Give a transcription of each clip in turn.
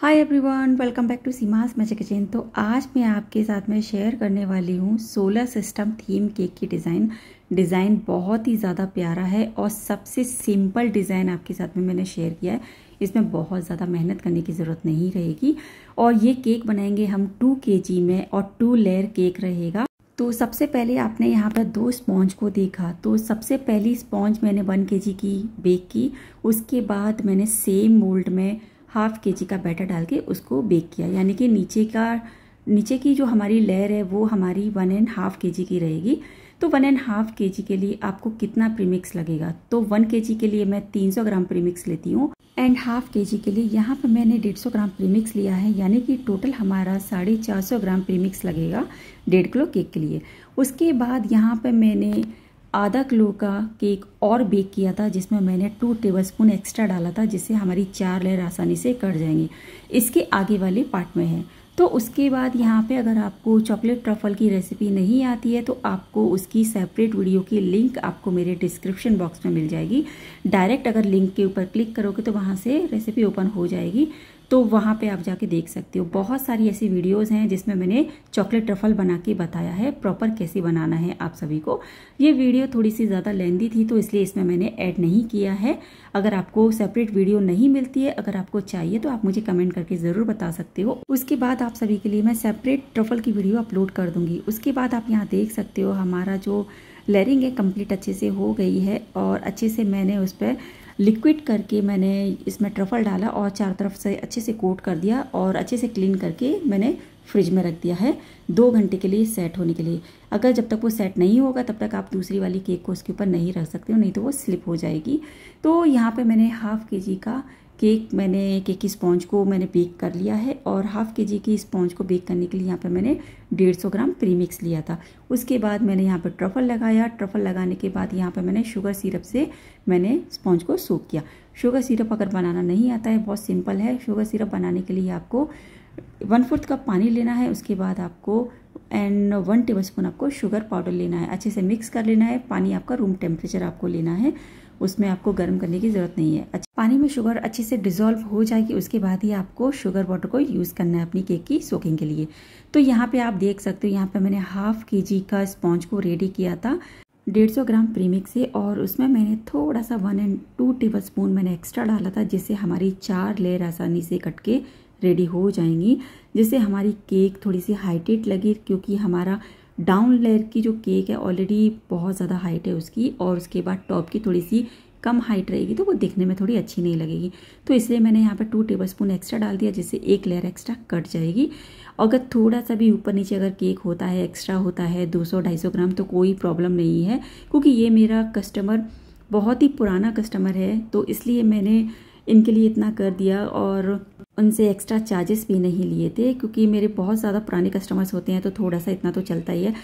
hi everyone welcome back to Seema's magic kitchen तो आज मैं आपके साथ में शेयर करने वाली हूँ सोलर सिस्टम थीम केक की डिज़ाइन डिज़ाइन बहुत ही ज़्यादा प्यारा है और सबसे सिंपल डिज़ाइन आपके साथ में मैंने शेयर किया है इसमें बहुत ज़्यादा मेहनत करने की ज़रूरत नहीं रहेगी और ये केक बनाएंगे हम टू के में और टू लेयर केक रहेगा तो सबसे पहले आपने यहाँ पर दो स्पॉन्ज को देखा तो सबसे पहली स्पॉन्ज मैंने वन के की बेक की उसके बाद मैंने सेम मोल्ड में हाफ़ के जी का बैटर डाल के उसको बेक किया यानी कि नीचे का नीचे की जो हमारी लेयर है वो हमारी वन एंड हाफ़ के जी की रहेगी तो वन एंड हाफ़ के जी के लिए आपको कितना प्रीमिक्स लगेगा तो वन के जी के लिए मैं तीन सौ ग्राम प्रीमिक्स लेती हूँ एंड हाफ़ के जी के लिए यहाँ पर मैंने डेढ़ सौ ग्राम प्रीमिक्स लिया है यानी कि टोटल हमारा साढ़े चार सौ ग्राम प्रीमिक्स लगेगा डेढ़ किलो केक के लिए उसके बाद यहाँ पर मैंने आधा किलो का केक और बेक किया था जिसमें मैंने टू टेबलस्पून एक्स्ट्रा डाला था जिससे हमारी चार लेयर आसानी से कट जाएंगी इसके आगे वाले पार्ट में है तो उसके बाद यहाँ पे अगर आपको चॉकलेट ट्रफल की रेसिपी नहीं आती है तो आपको उसकी सेपरेट वीडियो की लिंक आपको मेरे डिस्क्रिप्शन बॉक्स में मिल जाएगी डायरेक्ट अगर लिंक के ऊपर क्लिक करोगे तो वहाँ से रेसिपी ओपन हो जाएगी तो वहाँ पे आप जाके देख सकते हो बहुत सारी ऐसी वीडियोस हैं जिसमें मैंने चॉकलेट ट्रफल बना के बताया है प्रॉपर कैसे बनाना है आप सभी को ये वीडियो थोड़ी सी ज़्यादा लेंदी थी तो इसलिए इसमें मैंने ऐड नहीं किया है अगर आपको सेपरेट वीडियो नहीं मिलती है अगर आपको चाहिए तो आप मुझे कमेंट करके ज़रूर बता सकते हो उसके बाद आप सभी के लिए मैं सेपरेट ट्रफल की वीडियो अपलोड कर दूँगी उसके बाद आप यहाँ देख सकते हो हमारा जो लेरिंग है कम्प्लीट अच्छे से हो गई है और अच्छे से मैंने उस पर लिक्विड करके मैंने इसमें ट्रफल डाला और चारों तरफ से अच्छे से कोट कर दिया और अच्छे से क्लीन करके मैंने फ्रिज में रख दिया है दो घंटे के लिए सेट होने के लिए अगर जब तक वो सेट नहीं होगा तब तक आप दूसरी वाली केक को उसके ऊपर नहीं रख सकते हो नहीं तो वो स्लिप हो जाएगी तो यहाँ पे मैंने हाफ़ के जी का केक मैंने केक की स्पॉन्ज को मैंने बेक कर लिया है और हाफ़ के जी की स्पॉन्ज को बेक करने के लिए यहाँ पर मैंने डेढ़ सौ ग्राम प्रीमिक्स लिया था उसके बाद मैंने यहाँ पर ट्रफल लगाया ट्रफल लगाने के बाद यहाँ पर मैंने शुगर सिरप से मैंने स्पॉन्ज को सूख किया शुगर सिरप अगर बनाना नहीं आता है बहुत सिंपल है शुगर सिरप बनाने के लिए आपको वन फोर्थ कप पानी लेना है उसके बाद आपको एंड वन टेबल स्पून आपको शुगर पाउडर लेना है अच्छे से मिक्स कर लेना है पानी आपका रूम टेम्परेचर आपको लेना है उसमें आपको गर्म करने की ज़रूरत नहीं है अच्छा पानी में शुगर अच्छे से डिजोल्व हो जाएगी उसके बाद ही आपको शुगर वाटर को यूज़ करना है अपनी केक की सोकिंग के लिए तो यहाँ पे आप देख सकते हो यहाँ पे मैंने हाफ के जी का स्पॉन्ज को रेडी किया था 150 ग्राम प्रीमिक्स है और उसमें मैंने थोड़ा सा one and two tablespoon मैंने एक्स्ट्रा डाला था जिससे हमारी चार लेयर आसानी से कट के रेडी हो जाएंगी जिससे हमारी केक थोड़ी सी हाइटेड लगी क्योंकि हमारा डाउन लेयर की जो केक है ऑलरेडी बहुत ज़्यादा हाइट है उसकी और उसके बाद टॉप की थोड़ी सी कम हाइट रहेगी तो वो दिखने में थोड़ी अच्छी नहीं लगेगी तो इसलिए मैंने यहाँ पर टू टेबल स्पून एक्स्ट्रा डाल दिया जिससे एक लेयर एक्स्ट्रा कट जाएगी अगर थोड़ा सा भी ऊपर नीचे अगर केक होता है एक्स्ट्रा होता है 200-250 ग्राम तो कोई प्रॉब्लम नहीं है क्योंकि ये मेरा कस्टमर बहुत ही पुराना कस्टमर है तो इसलिए मैंने इनके लिए इतना कर दिया और उनसे एक्स्ट्रा चार्जेस भी नहीं लिए थे क्योंकि मेरे बहुत ज़्यादा पुराने कस्टमर्स होते हैं तो थोड़ा सा इतना तो चलता ही है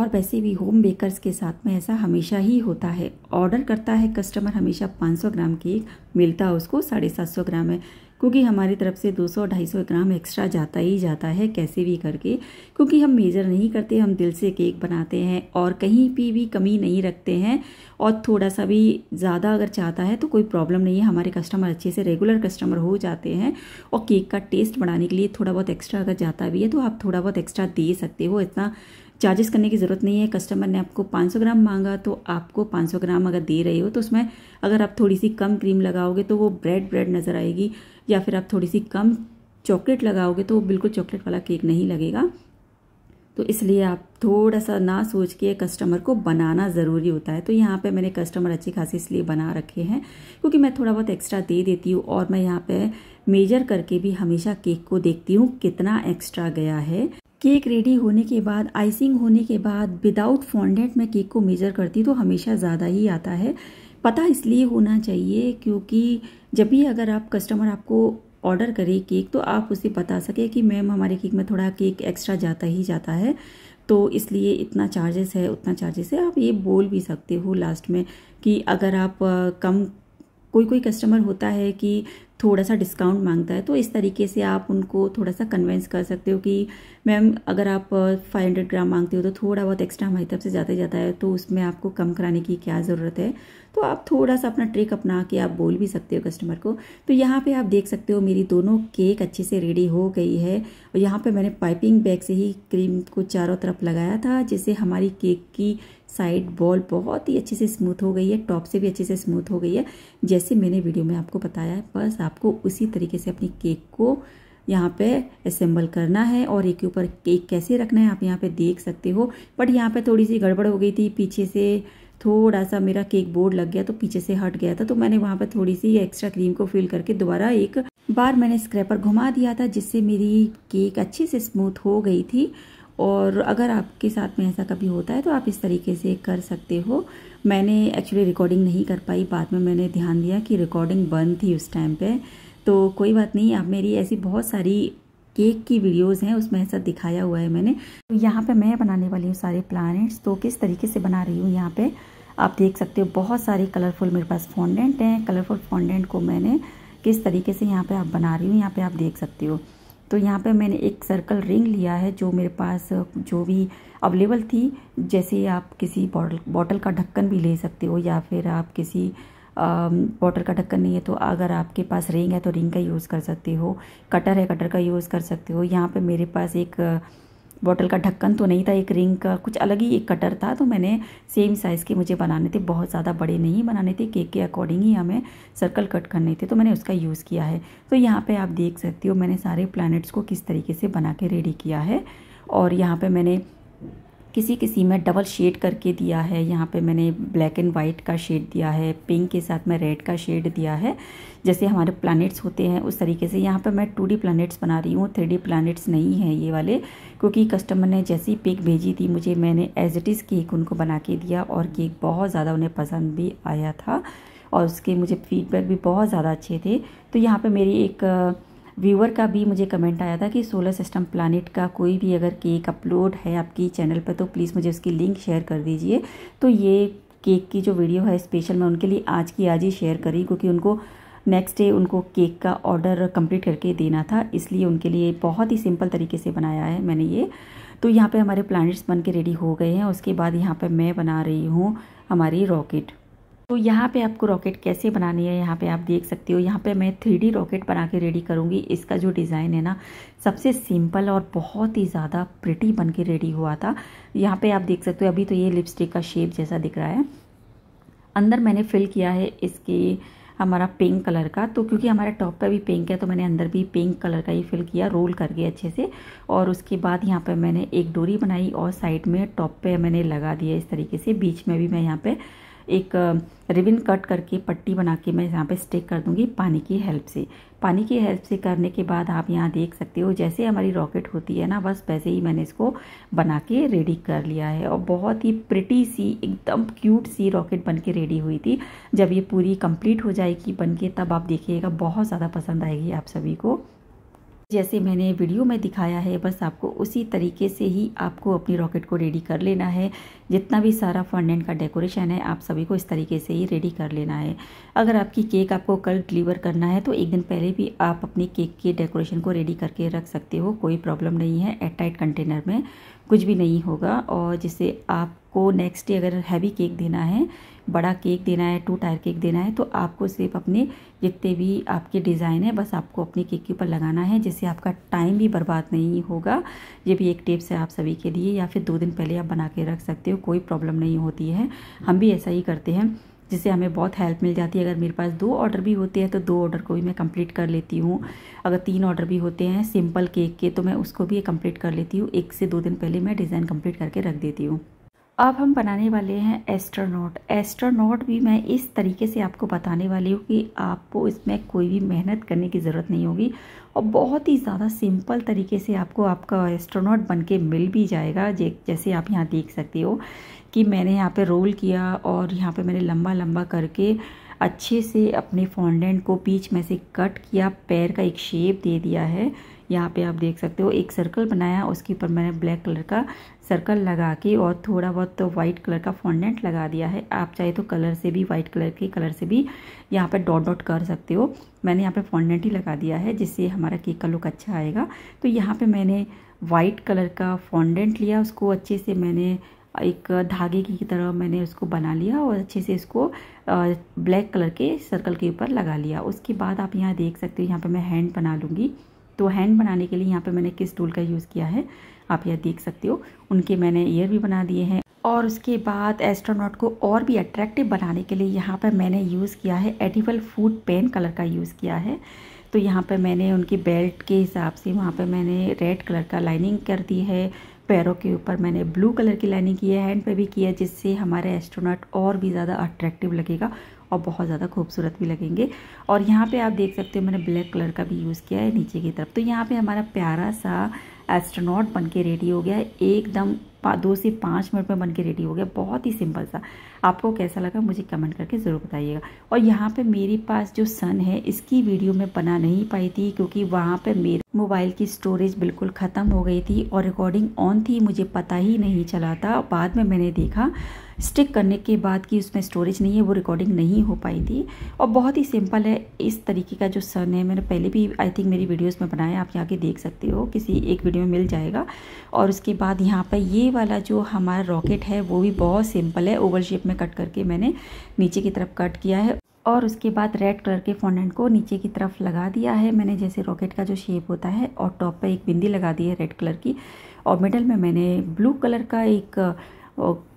और वैसे भी होम बेकर्स के साथ में ऐसा हमेशा ही होता है ऑर्डर करता है कस्टमर हमेशा 500 ग्राम केक मिलता है उसको साढ़े सात सौ ग्राम है क्योंकि हमारी तरफ से 200-250 ग्राम एक्स्ट्रा जाता ही जाता है कैसे भी करके क्योंकि हम मेज़र नहीं करते हम दिल से केक बनाते हैं और कहीं पर भी कमी नहीं रखते हैं और थोड़ा सा भी ज़्यादा अगर चाहता है तो कोई प्रॉब्लम नहीं है हमारे कस्टमर अच्छे से रेगुलर कस्टमर हो जाते हैं और केक का टेस्ट बढ़ाने के लिए थोड़ा बहुत एक्स्ट्रा अगर जाता भी है तो आप थोड़ा बहुत एक्स्ट्रा दे सकते हो इतना चार्जेस करने की ज़रूरत नहीं है कस्टमर ने आपको 500 ग्राम मांगा तो आपको 500 ग्राम अगर दे रहे हो तो उसमें अगर आप थोड़ी सी कम क्रीम लगाओगे तो वो ब्रेड ब्रेड नज़र आएगी या फिर आप थोड़ी सी कम चॉकलेट लगाओगे तो वो बिल्कुल चॉकलेट वाला केक नहीं लगेगा तो इसलिए आप थोड़ा सा ना सोच के कस्टमर को बनाना ज़रूरी होता है तो यहाँ पे मैंने कस्टमर अच्छी खासी इसलिए बना रखे हैं क्योंकि मैं थोड़ा बहुत एक्स्ट्रा दे देती हूँ और मैं यहाँ पे मेजर करके भी हमेशा केक को देखती हूँ कितना एक्स्ट्रा गया है केक रेडी होने के बाद आइसिंग होने के बाद विदाउट फॉन्डेंट मैं केक को मेज़र करती तो हमेशा ज़्यादा ही आता है पता इसलिए होना चाहिए क्योंकि जब भी अगर आप कस्टमर आपको ऑर्डर करे केक तो आप उसे बता सके कि मैम हमारे केक में थोड़ा केक एक्स्ट्रा जाता ही जाता है तो इसलिए इतना चार्जेस है उतना चार्जेस है आप ये बोल भी सकते हो लास्ट में कि अगर आप कम कोई कोई कस्टमर होता है कि थोड़ा सा डिस्काउंट मांगता है तो इस तरीके से आप उनको थोड़ा सा कन्वेंस कर सकते हो कि मैम अगर आप 500 ग्राम मांगते हो तो थोड़ा बहुत एक्स्ट्रा हमारी तरफ से जाता जाता है तो उसमें आपको कम कराने की क्या ज़रूरत है तो आप थोड़ा सा अपना ट्रिक अपना के आप बोल भी सकते हो कस्टमर को तो यहाँ पर आप देख सकते हो मेरी दोनों केक अच्छे से रेडी हो गई है और यहाँ पर मैंने पाइपिंग बैग से ही क्रीम को चारों तरफ लगाया था जिससे हमारी केक की साइड बॉल बहुत ही अच्छे से स्मूथ हो गई है टॉप से भी अच्छे से स्मूथ हो गई है जैसे मैंने वीडियो में आपको बताया है बस आपको उसी तरीके से अपनी केक को यहाँ पे असेंबल करना है और एक के ऊपर केक कैसे रखना है आप यहाँ पे देख सकते हो बट यहाँ पे थोड़ी सी गड़बड़ हो गई थी पीछे से थोड़ा सा मेरा केक बोर्ड लग गया तो पीछे से हट गया था तो मैंने वहाँ पर थोड़ी सी एक्स्ट्रा क्रीम को फिल करके दोबारा एक बार मैंने स्क्रैपर घुमा दिया था जिससे मेरी केक अच्छे से स्मूथ हो गई थी और अगर आपके साथ में ऐसा कभी होता है तो आप इस तरीके से कर सकते हो मैंने एक्चुअली रिकॉर्डिंग नहीं कर पाई बाद में मैंने ध्यान दिया कि रिकॉर्डिंग बंद थी उस टाइम पे तो कोई बात नहीं आप मेरी ऐसी बहुत सारी केक की वीडियोस हैं उसमें ऐसा दिखाया हुआ है मैंने तो यहाँ पे मैं बनाने वाली हूँ सारे प्लानट्स तो किस तरीके से बना रही हूँ यहाँ पर आप देख सकते हो बहुत सारे कलरफुल मेरे पास फॉन्डेंट हैं कलरफुल फॉन्डेंट को मैंने किस तरीके से यहाँ पर आप बना रही हूँ यहाँ पर आप देख सकते हो तो यहाँ पे मैंने एक सर्कल रिंग लिया है जो मेरे पास जो भी अवेलेबल थी जैसे आप किसी बॉटल बॉटल का ढक्कन भी ले सकते हो या फिर आप किसी बॉटल का ढक्कन नहीं है तो अगर आपके पास रिंग है तो रिंग का यूज़ कर सकते हो कटर है कटर का यूज़ कर सकते हो यहाँ पे मेरे पास एक बॉटल का ढक्कन तो नहीं था एक रिंग का कुछ अलग ही एक कटर था तो मैंने सेम साइज़ के मुझे बनाने थे बहुत ज़्यादा बड़े नहीं बनाने थे केक के अकॉर्डिंग ही हमें सर्कल कट करने थे तो मैंने उसका यूज़ किया है तो यहाँ पे आप देख सकती हो मैंने सारे प्लैनेट्स को किस तरीके से बना के रेडी किया है और यहाँ पे मैंने किसी किसी में डबल शेड करके दिया है यहाँ पे मैंने ब्लैक एंड वाइट का शेड दिया है पिंक के साथ में रेड का शेड दिया है जैसे हमारे प्लैनेट्स होते हैं उस तरीके से यहाँ पे मैं टू डी प्लानट्स बना रही हूँ थ्री डी प्लानट्स नहीं हैं ये वाले क्योंकि कस्टमर ने जैसी पिक भेजी थी मुझे मैंने एज इट इज़ केक उनको बना के दिया और केक बहुत ज़्यादा उन्हें पसंद भी आया था और उसके मुझे फीडबैक भी बहुत ज़्यादा अच्छे थे तो यहाँ पर मेरी एक व्यूअर का भी मुझे कमेंट आया था कि सोलर सिस्टम प्लानट का कोई भी अगर केक अपलोड है आपकी चैनल पर तो प्लीज़ मुझे उसकी लिंक शेयर कर दीजिए तो ये केक की जो वीडियो है स्पेशल मैं उनके लिए आज की आज ही शेयर करी क्योंकि उनको नेक्स्ट डे उनको केक का ऑर्डर कंप्लीट करके देना था इसलिए उनके लिए बहुत ही सिंपल तरीके से बनाया है मैंने ये तो यहाँ पे हमारे प्लानट्स बन के रेडी हो गए हैं उसके बाद यहाँ पे मैं बना रही हूँ हमारी रॉकेट तो यहाँ पे आपको रॉकेट कैसे बनानी है यहाँ पे आप देख सकते हो यहाँ पे मैं थ्री रॉकेट बना के रेडी करूँगी इसका जो डिज़ाइन है ना सबसे सिंपल और बहुत ही ज़्यादा प्रिटी बन के रेडी हुआ था यहाँ पे आप देख सकते हो अभी तो ये लिपस्टिक का शेप जैसा दिख रहा है अंदर मैंने फिल किया है इसके हमारा पिंक कलर का तो क्योंकि हमारा टॉप पर भी पिंक है तो मैंने अंदर भी पिंक कलर का ही फिल किया रोल करके अच्छे से और उसके बाद यहाँ पर मैंने एक डोरी बनाई और साइड में टॉप पर मैंने लगा दिया इस तरीके से बीच में भी मैं यहाँ पर एक रिबिन कट करके पट्टी बना के मैं यहाँ पे स्टिक कर दूँगी पानी की हेल्प से पानी की हेल्प से करने के बाद आप यहाँ देख सकते हो जैसे हमारी रॉकेट होती है ना बस वैसे ही मैंने इसको बना के रेडी कर लिया है और बहुत ही प्रिटी सी एकदम क्यूट सी रॉकेट बन के रेडी हुई थी जब ये पूरी कंप्लीट हो जाएगी बन के तब आप देखिएगा बहुत ज़्यादा पसंद आएगी आप सभी को जैसे मैंने वीडियो में दिखाया है बस आपको उसी तरीके से ही आपको अपनी रॉकेट को रेडी कर लेना है जितना भी सारा फंड एंड का डेकोरेशन है आप सभी को इस तरीके से ही रेडी कर लेना है अगर आपकी केक आपको कल डिलीवर करना है तो एक दिन पहले भी आप अपनी केक के डेकोरेशन को रेडी करके रख सकते हो कोई प्रॉब्लम नहीं है एयर टाइट कंटेनर में कुछ भी नहीं होगा और जिससे आप को नेक्स्ट डे अगर हैवी केक देना है बड़ा केक देना है टू टायर केक देना है तो आपको सिर्फ अपने जितने भी आपके डिज़ाइन है बस आपको अपने केक के ऊपर लगाना है जिससे आपका टाइम भी बर्बाद नहीं होगा ये भी एक टिप्स है आप सभी के लिए या फिर दो दिन पहले आप बना के रख सकते हो कोई प्रॉब्लम नहीं होती है हम भी ऐसा ही करते हैं जिससे हमें बहुत हेल्प मिल जाती है अगर मेरे पास दो ऑर्डर भी होते हैं तो दो ऑर्डर को भी मैं कंप्लीट कर लेती हूँ अगर तीन ऑर्डर भी होते हैं सिंपल केक के तो मैं उसको भी कंप्लीट कर लेती हूँ एक से दो दिन पहले मैं डिज़ाइन कंप्लीट करके रख देती हूँ अब हम बनाने वाले हैं एस्ट्रोनोट एस्ट्रोनोट भी मैं इस तरीके से आपको बताने वाली हूँ कि आपको इसमें कोई भी मेहनत करने की ज़रूरत नहीं होगी और बहुत ही ज़्यादा सिंपल तरीके से आपको आपका एस्ट्रोनोट बन के मिल भी जाएगा जैसे आप यहाँ देख सकते हो कि मैंने यहाँ पे रोल किया और यहाँ पे मैंने लंबा लंबा करके अच्छे से अपने फॉन्डेंट को बीच में से कट किया पैर का एक शेप दे दिया है यहाँ पे आप देख सकते हो एक सर्कल बनाया उसके ऊपर मैंने ब्लैक कलर का सर्कल लगा के और थोड़ा बहुत तो वाइट कलर का फॉन्डेंट लगा दिया है आप चाहे तो कलर से भी वाइट कलर के कलर से भी यहाँ पर डॉट डॉट कर सकते हो मैंने यहाँ पर फॉन्डेंट ही लगा दिया है जिससे हमारा केक का लुक अच्छा आएगा तो यहाँ पर मैंने वाइट कलर का फॉन्डेंट लिया उसको अच्छे से मैंने एक धागे की तरह मैंने उसको बना लिया और अच्छे से इसको ब्लैक कलर के सर्कल के ऊपर लगा लिया उसके बाद आप यहाँ देख सकते हो यहाँ पर मैं हैंड बना लूँगी तो हैंड बनाने के लिए यहाँ पर मैंने किस टूल का यूज़ किया है आप यह देख सकते हो उनके मैंने ईयर भी बना दिए हैं और उसके बाद एस्ट्रोनॉट को और भी अट्रैक्टिव बनाने के लिए यहाँ पर मैंने यूज़ किया है एडिबल फूड पेन कलर का यूज़ किया है तो यहाँ पर मैंने उनकी बेल्ट के हिसाब से वहाँ पर मैंने रेड कलर का लाइनिंग कर दी है पैरों के ऊपर मैंने ब्लू कलर की लाइनिंग की है हैंड पे भी किया जिससे हमारे एस्ट्रोनॉट और भी ज़्यादा अट्रैक्टिव लगेगा और बहुत ज़्यादा खूबसूरत भी लगेंगे और यहाँ पे आप देख सकते हो मैंने ब्लैक कलर का भी यूज़ किया है नीचे की तरफ तो यहाँ पे हमारा प्यारा सा एस्ट्रोनॉट बन के रेडी हो गया एकदम दो से पाँच मिनट में बन के रेडी हो गया बहुत ही सिंपल सा आपको कैसा लगा मुझे कमेंट करके ज़रूर बताइएगा और यहाँ पे मेरे पास जो सन है इसकी वीडियो मैं बना नहीं पाई थी क्योंकि वहाँ पे मेरे मोबाइल की स्टोरेज बिल्कुल ख़त्म हो गई थी और रिकॉर्डिंग ऑन थी मुझे पता ही नहीं चला था बाद में मैंने देखा स्टिक करने के बाद की उसमें स्टोरेज नहीं है वो रिकॉर्डिंग नहीं हो पाई थी और बहुत ही सिंपल है इस तरीके का जो सन है मैंने पहले भी आई थिंक मेरी वीडियोस में बनाया आप यहाँ के देख सकते हो किसी एक वीडियो में मिल जाएगा और उसके बाद यहाँ पर ये वाला जो हमारा रॉकेट है वो भी बहुत सिंपल है ओवल शेप में कट करके मैंने नीचे की तरफ कट किया है और उसके बाद रेड कलर के फॉन्डेंट को नीचे की तरफ लगा दिया है मैंने जैसे रॉकेट का जो शेप होता है और टॉप पर एक बिंदी लगा दी है रेड कलर की और मिडल में मैंने ब्लू कलर का एक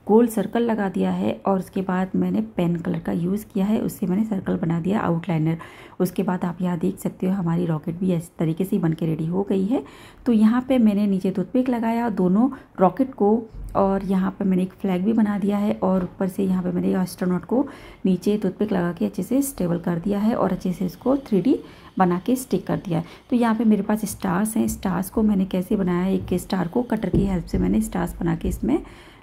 गोल सर्कल लगा दिया है और उसके बाद मैंने पेन कलर का यूज़ किया है उससे मैंने सर्कल बना दिया आउटलाइनर उसके बाद आप यहाँ देख सकते हो हमारी रॉकेट भी इस तरीके से बन के रेडी हो गई है तो यहाँ पे मैंने नीचे टूथपिक लगाया दोनों रॉकेट को और यहाँ पर मैंने एक फ्लैग भी बना दिया है और ऊपर से यहाँ पर मैंने एस्ट्रोनॉट को नीचे टूथपिक लगा के अच्छे से स्टेबल कर दिया है और अच्छे से इसको थ्री बना के स्टिक कर दिया तो यहाँ पे मेरे पास स्टार्स हैं स्टार्स को मैंने कैसे बनाया एक स्टार को कटर की हेल्प से मैंने स्टार्स बना के इसमें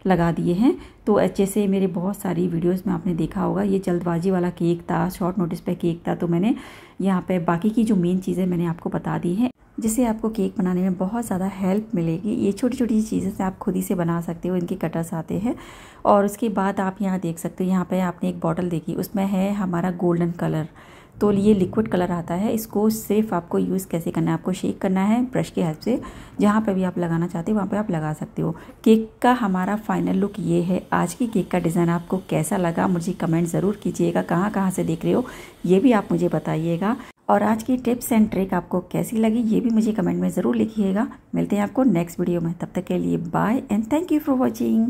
लगा दिए हैं तो अच्छे से मेरे बहुत सारी वीडियोस में आपने देखा होगा ये जल्दबाजी वाला केक था शॉर्ट नोटिस पे केक था तो मैंने यहाँ पे बाकी की जो मेन चीज़ें मैंने आपको बता दी हैं जिससे आपको केक बनाने में बहुत ज़्यादा हेल्प मिलेगी ये छोटी छोटी चीज़ें से आप खुद ही से बना सकते हो इनके कटर्स आते हैं और उसके बाद आप यहाँ देख सकते हो यहाँ पर आपने एक बॉटल देखी उसमें है हमारा गोल्डन कलर तो ये लिक्विड कलर आता है इसको सिर्फ आपको यूज़ कैसे करना है आपको शेक करना है ब्रश की हेल्प से जहाँ पर भी आप लगाना चाहते हो वहाँ पर आप लगा सकते हो केक का हमारा फाइनल लुक ये है आज की केक का डिज़ाइन आपको कैसा लगा मुझे कमेंट ज़रूर कीजिएगा कहाँ कहाँ से देख रहे हो ये भी आप मुझे बताइएगा और आज की टिप्स एंड ट्रिक आपको कैसी लगी ये भी मुझे कमेंट में ज़रूर लिखिएगा मिलते हैं आपको नेक्स्ट वीडियो में तब तक के लिए bye and thank you for watching